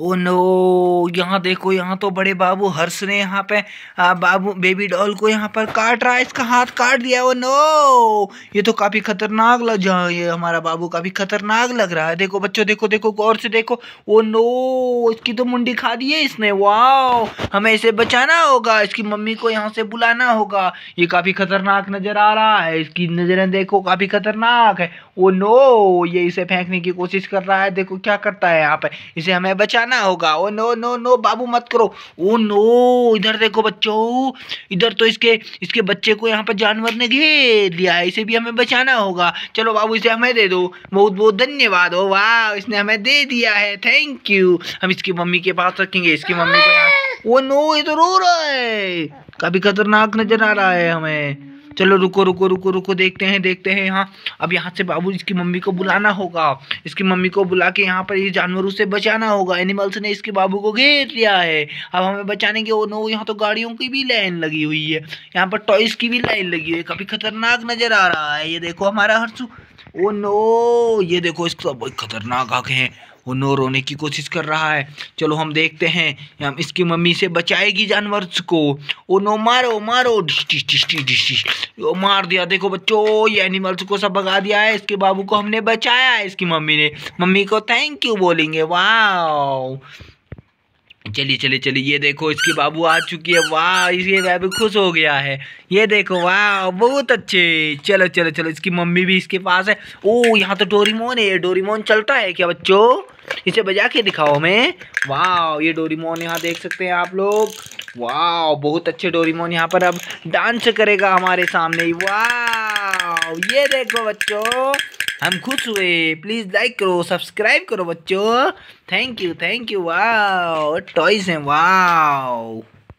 ओ oh no यहाँ देखो यहाँ तो बड़े बाबू हर्ष ने यहाँ पे बाबू बेबी डॉल को यहाँ पर काट रहा है इसका हाथ काट दिया ओ oh नो ये तो काफ़ी खतरनाक लग जा ये हमारा बाबू काफ़ी खतरनाक लग रहा है देखो बच्चों देखो देखो गौर से देखो ओ oh नो इसकी तो मुंडी खा दी है इसने वाओ हमें इसे बचाना होगा इसकी मम्मी को यहाँ से बुलाना होगा ये काफ़ी खतरनाक नज़र आ रहा है इसकी नज़रें देखो काफ़ी खतरनाक है ओ नो ये इसे फेंकने की कोशिश कर रहा है देखो क्या करता है यहाँ पर इसे हमें बचाना चिल्लाना होगा ओ नो नो नो बाबू मत करो ओ नो इधर देखो बच्चों इधर तो इसके इसके बच्चे को यहाँ पर जानवर ने घेर लिया इसे भी हमें बचाना होगा चलो बाबू इसे हमें दे दो बहुत बहुत धन्यवाद हो वाह इसने हमें दे दिया है थैंक यू हम इसकी मम्मी के पास रखेंगे इसकी मम्मी को यहाँ वो नो ये तो रो रहा है काफ़ी खतरनाक नज़र आ रहा है हमें चलो रुको रुको रुको रुको देखते हैं देखते हैं यहाँ अब यहाँ से बाबू इसकी मम्मी को बुलाना होगा इसकी मम्मी को बुला के यहाँ पर ये जानवरों से बचाना होगा एनिमल्स ने इसके बाबू को घेर लिया है अब हमें बचाने के वो नो यहाँ तो गाड़ियों की भी लाइन लगी हुई है यहाँ पर टॉयस की भी लाइन लगी हुई है काफ़ी खतरनाक नज़र आ रहा है ये देखो हमारा हरसू ओ oh नो ये देखो इसका बहुत खतरनाक आँखें हैं वो oh नो रोने की कोशिश कर रहा है चलो हम देखते हैं हम इसकी मम्मी से बचाएगी जानवर को ओ oh नो मारो मारो डिस्टी डिस्टी डिस्टी ओ मार दिया देखो बच्चों ये एनिमल्स को सब भगा दिया है इसके बाबू को हमने बचाया है इसकी मम्मी ने मम्मी को थैंक यू बोलेंगे वाह चलिए चलिए चलिए ये देखो इसकी बाबू आ चुकी है वाह वह बाबू खुश हो गया है ये देखो वाह बहुत अच्छे चलो चलो चलो इसकी मम्मी भी इसके पास है ओ यहाँ तो डोरीमोन है डोरीमोन चलता है क्या बच्चों इसे बजा के दिखाओ हमें वाह ये डोरीमोन यहाँ देख सकते हैं आप लोग वाह बहुत अच्छे डोरीमोन यहाँ पर अब डांस करेगा हमारे सामने वाह ये देखो बच्चों हम खुश हुए प्लीज़ लाइक करो सब्सक्राइब करो बच्चों thank you thank you wow toys हैं वाओ